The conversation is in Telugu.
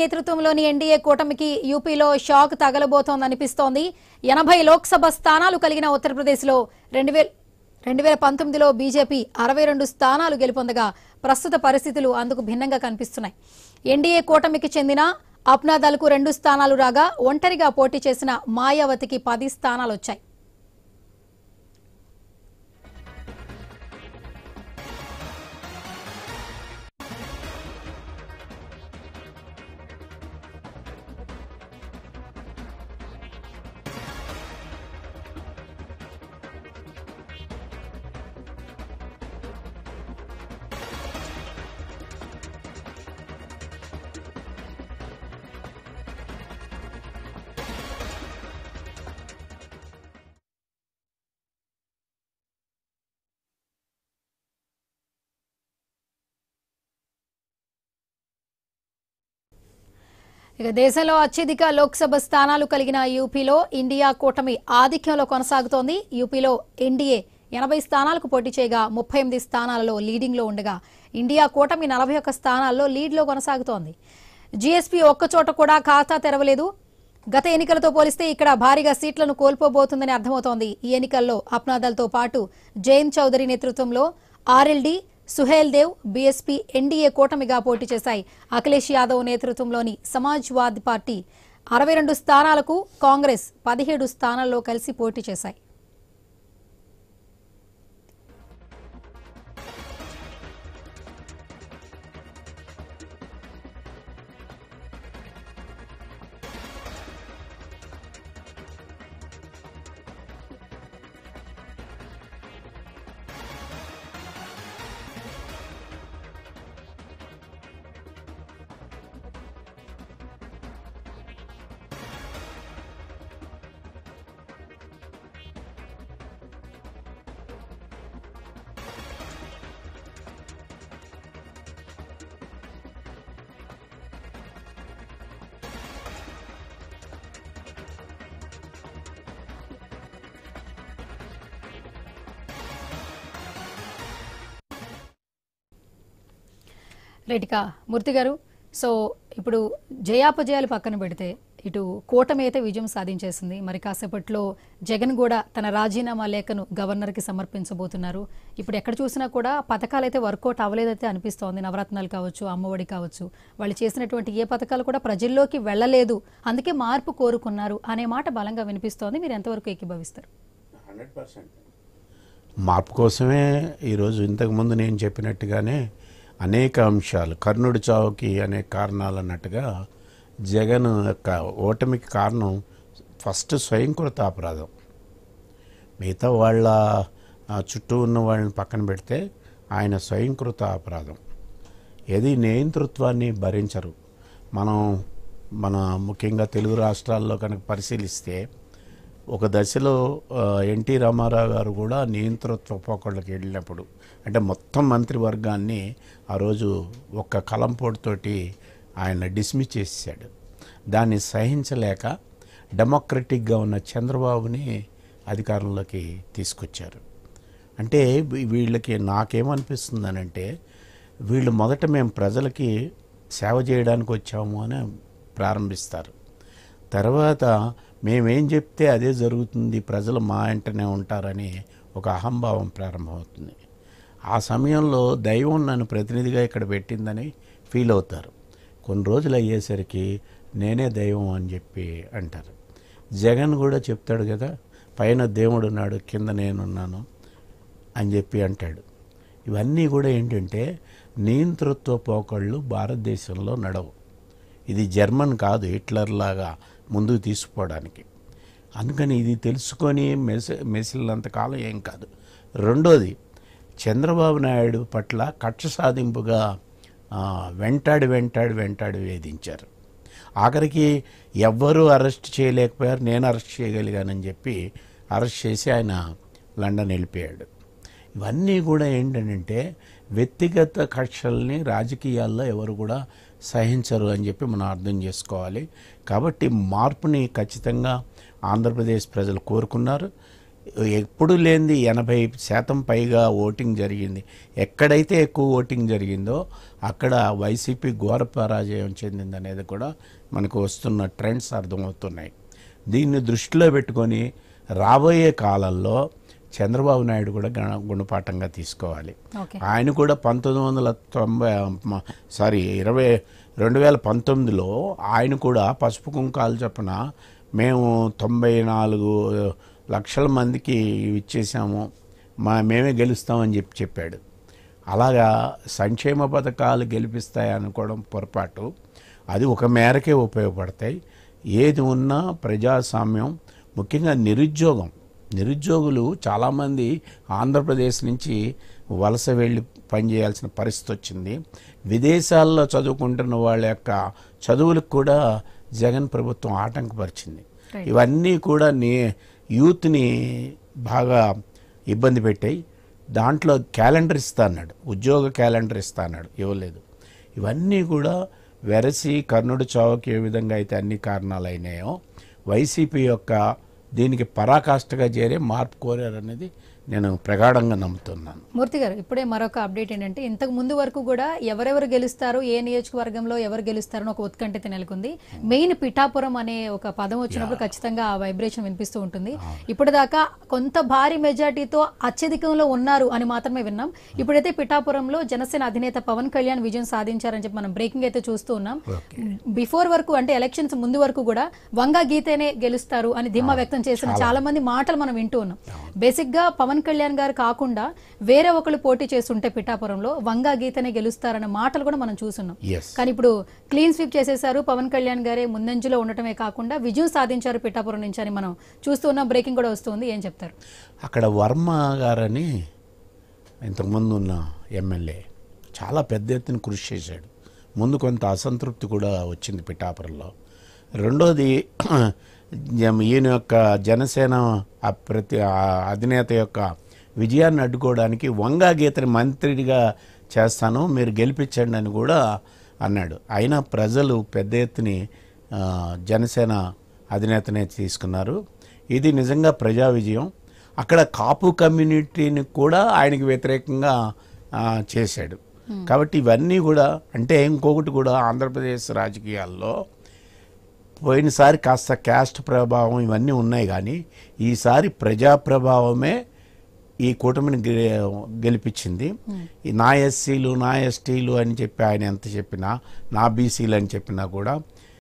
నేతృత్వంలోని ఎన్డీఏ కూటమికి యూపీలో షాక్ తగలబోతోందనిపిస్తోంది ఎనభై లోక్సభ స్థానాలు కలిగిన ఉత్తరప్రదేశ్లో రెండు వేల రెండు వేల పంతొమ్మిదిలో బీజేపీ అరవై రెండు స్థానాలు గెలుపొందగా ప్రస్తుత పరిస్థితులు అందుకు భిన్నంగా కనిపిస్తున్నాయి ఎన్డీఏ కూటమికి చెందిన అప్నాదాలకు రెండు స్థానాలు రాగా ఒంటరిగా పోటీ చేసిన మాయావతికి పది స్థానాలు వచ్చాయి ఇక దేశంలో అత్యధిక లోక్సభ స్థానాలు కలిగిన యూపీలో ఇండియా కూటమి ఆధిక్యంలో కొనసాగుతోంది యూపీలో ఎన్డీఏ ఎనభై స్థానాలకు పోటీ చేయగా ముప్పై ఎనిమిది స్థానాలలో లీడింగ్లో ఉండగా ఇండియా కూటమి నలభై ఒక్క స్థానాల్లో లీడ్లో కొనసాగుతోంది జీఎస్పీ ఒక్కచోట కూడా ఖాతా తెరవలేదు గత ఎన్నికలతో పోలిస్తే ఇక్కడ భారీగా సీట్లను కోల్పోబోతుందని అర్థమవుతోంది ఈ ఎన్నికల్లో అప్నాదల్తో పాటు జయంత్ చౌదరి నేతృత్వంలో RLD Suhel Dev BSP NDA కూటమిగా పోటీ చేశాయి అఖిలేష్ యాదవ్ నేతృత్వంలోని సమాజ్వాద్ పార్టీ అరవై రెండు స్థానాలకు కాంగ్రెస్ పదిహేడు స్థానాల్లో కలిసి పోటీ చేశాయి రైట్గా మూర్తి గారు సో ఇప్పుడు జయాపజయాలు పక్కన పెడితే ఇటు కూటమి అయితే విజయం సాధించేసింది మరి కాసేపట్లో జగన్ కూడా తన రాజీనామా లేఖను గవర్నర్కి సమర్పించబోతున్నారు ఇప్పుడు ఎక్కడ చూసినా కూడా పథకాలు అయితే వర్కౌట్ అవ్వలేదైతే అనిపిస్తోంది నవరత్నాలు కావచ్చు అమ్మఒడి కావచ్చు వాళ్ళు చేసినటువంటి ఏ పథకాలు కూడా ప్రజల్లోకి వెళ్ళలేదు అందుకే మార్పు కోరుకున్నారు అనే మాట బలంగా వినిపిస్తోంది మీరు ఎంతవరకు ఏకీభవిస్తారు మార్పు కోసమే ఈరోజు ఇంతకుముందు నేను చెప్పినట్టుగానే అనేక అంశాలు కర్ణుడి చావుకి అనేక కారణాలు అన్నట్టుగా జగన్ యొక్క ఓటమికి కారణం ఫస్ట్ స్వయంకృత అపరాధం మిగతా వాళ్ళ చుట్టూ ఉన్న వాళ్ళని పక్కన పెడితే ఆయన స్వయంకృత అపరాధం ఏది నియంతృత్వాన్ని భరించరు మనం మన ముఖ్యంగా తెలుగు రాష్ట్రాల్లో కనుక పరిశీలిస్తే ఒక దశలో ఎన్టీ రామారావు గారు కూడా నియంతృత్వ పోకళ్ళకి వెళ్ళినప్పుడు అంటే మొత్తం మంత్రివర్గాన్ని ఆ రోజు ఒక్క కలంపోటుతోటి ఆయన డిస్మిస్ చేశాడు దాన్ని సహించలేక డెమోక్రటిక్గా ఉన్న చంద్రబాబుని అధికారంలోకి తీసుకొచ్చారు అంటే వీళ్ళకి నాకేమనిపిస్తుందనంటే వీళ్ళు మొదట మేము ప్రజలకి సేవ చేయడానికి వచ్చాము అని ప్రారంభిస్తారు తర్వాత మేమేం చెప్తే అదే జరుగుతుంది ప్రజలు మా వెంటనే ఉంటారని ఒక అహంభావం ప్రారంభమవుతుంది ఆ సమయంలో దైవం నన్ను ప్రతినిధిగా ఇక్కడ పెట్టిందని ఫీల్ అవుతారు కొన్ని రోజులు అయ్యేసరికి నేనే దైవం అని చెప్పి అంటారు జగన్ కూడా చెప్తాడు కదా పైన దేవుడు ఉన్నాడు కింద నేనున్నాను అని చెప్పి అంటాడు ఇవన్నీ కూడా ఏంటంటే నియంతృత్వ పోకళ్ళు భారతదేశంలో నడవు ఇది జర్మన్ కాదు హిట్లర్ లాగా ముందుకు తీసుకుపోవడానికి అందుకని ఇది తెలుసుకొని మెస్ మెసిలంతకాలం ఏం కాదు రెండోది చంద్రబాబు నాయుడు పట్ల కక్ష సాధింపుగా వెంటాడు వెంటాడు వెంటాడు వేధించారు ఆఖరికి ఎవ్వరూ అరెస్ట్ చేయలేకపోయారు నేను అరెస్ట్ చేయగలిగానని చెప్పి అరెస్ట్ చేసి ఆయన లండన్ వెళ్ళిపోయాడు ఇవన్నీ కూడా ఏంటంటే వ్యక్తిగత కక్షల్ని రాజకీయాల్లో ఎవరు కూడా సహించరు అని చెప్పి మనం అర్థం చేసుకోవాలి కాబట్టి మార్పుని ఖచ్చితంగా ఆంధ్రప్రదేశ్ ప్రజలు కోరుకున్నారు ఎప్పుడు లేనిది ఎనభై శాతం పైగా ఓటింగ్ జరిగింది ఎక్కడైతే ఎక్కువ ఓటింగ్ జరిగిందో అక్కడ వైసీపీ ఘోర పరాజయం చెందింది అనేది కూడా మనకు వస్తున్న ట్రెండ్స్ అర్థమవుతున్నాయి దీన్ని దృష్టిలో పెట్టుకొని రాబోయే కాలంలో చంద్రబాబు నాయుడు కూడా గణ గుణపాఠంగా తీసుకోవాలి ఆయన కూడా పంతొమ్మిది వందల తొంభై సారీ ఇరవై రెండు వేల పంతొమ్మిదిలో ఆయన కూడా పసుపు కుంకాలు చొప్పున మేము తొంభై నాలుగు లక్షల మందికి ఇచ్చేసాము మా మేమే గెలుస్తామని చెప్పి చెప్పాడు అలాగా సంక్షేమ పథకాలు గెలిపిస్తాయి అనుకోవడం పొరపాటు అది ఒక మేరకే ఉపయోగపడతాయి ఏది ఉన్నా ప్రజాస్వామ్యం ముఖ్యంగా నిరుద్యోగం నిరుద్యోగులు చాలామంది ఆంధ్రప్రదేశ్ నుంచి వలస వెళ్ళి పనిచేయాల్సిన పరిస్థితి వచ్చింది విదేశాల్లో చదువుకుంటున్న వాళ్ళ యొక్క చదువులకు కూడా జగన్ ప్రభుత్వం ఆటంకపరిచింది ఇవన్నీ కూడా నీ యూత్ని బాగా ఇబ్బంది పెట్టాయి దాంట్లో క్యాలెండర్ ఇస్తా అన్నాడు ఉద్యోగ క్యాలెండర్ ఇస్తా అన్నాడు ఇవ్వలేదు ఇవన్నీ కూడా వెరసి కర్ణుడు చావుకి ఏ విధంగా అయితే అన్ని కారణాలు అయినాయో వైసీపీ యొక్క దీనికి పరాకాష్ఠగా చేరే మార్పు కోరారనేది నేను ప్రగాఢంగా నమ్ముతున్నాను మూర్తి గారు ఇప్పుడే మరొక అప్డేట్ ఏంటంటే ఇంతకు ముందు వరకు కూడా ఎవరెవరు గెలుస్తారు ఏ నియోజకవర్గంలో ఎవరు గెలుస్తారని ఒక ఉత్కంఠత నెలకొంది మెయిన్ పిఠాపురం అనే ఒక పదం వచ్చినప్పుడు ఖచ్చితంగా ఆ వైబ్రేషన్ వినిపిస్తూ ఉంటుంది ఇప్పటిదాకా కొంత భారీ మెజార్టీతో అత్యధికంలో ఉన్నారు అని మాత్రమే విన్నాం ఇప్పుడైతే పిఠాపురంలో జనసేన అధినేత పవన్ కళ్యాణ్ విజయం సాధించారని చెప్పి మనం బ్రేకింగ్ అయితే చూస్తూ ఉన్నాం బిఫోర్ వరకు అంటే ఎలక్షన్స్ ముందు వరకు కూడా వంగ గీతేనే గెలుస్తారు అని ధీమా వ్యక్తం చేసిన చాలా మంది మాటలు మనం వింటూ ఉన్నాం బేసిక్ గా పవన్ పవన్ కళ్యాణ్ గారు కాకుండా వేరే ఒకళ్ళు పోటీ చేస్తుంటే పిఠాపురంలో వంగా గీతనే గెలుస్తారన్న మాటలు కూడా మనం చూస్తున్నాం కానీ ఇప్పుడు క్లీన్ స్వీప్ చేసేసారు పవన్ కళ్యాణ్ గారే ముందంజలో ఉండటమే కాకుండా విజయం సాధించారు పిఠాపురం నుంచి అని మనం చూస్తున్న బ్రేకింగ్ కూడా వస్తుంది ఏం చెప్తారు అక్కడ వర్మ గారని ఇంతకుముందు ఉన్న ఎమ్మెల్యే చాలా పెద్ద ఎత్తున కృషి చేశాడు ముందు కొంత అసంతృప్తి కూడా వచ్చింది పిఠాపురంలో రెండోది ఈయన యొక్క జనసేన ప్రతి అధినేత యొక్క విజయాన్ని అడ్డుకోవడానికి వంగా గీతని మంత్రిగా చేస్తాను మీరు గెలిపించండి అని కూడా అన్నాడు అయినా ప్రజలు పెద్ద ఎత్తుని జనసేన అధినేతనే తీసుకున్నారు ఇది నిజంగా ప్రజా విజయం అక్కడ కాపు కమ్యూనిటీని కూడా ఆయనకి వ్యతిరేకంగా చేశాడు కాబట్టి ఇవన్నీ కూడా అంటే ఇంకొకటి కూడా ఆంధ్రప్రదేశ్ రాజకీయాల్లో పోయినసారి కాస్త క్యాస్ట్ ప్రభావం ఇవన్నీ ఉన్నాయి కానీ ఈసారి ప్రజా ప్రభావమే ఈ కూటమిని గెలిపించింది hmm. నా ఎస్సీలు నా ఎస్టీలు అని చెప్పి ఆయన ఎంత చెప్పినా నా బీసీలు అని చెప్పినా కూడా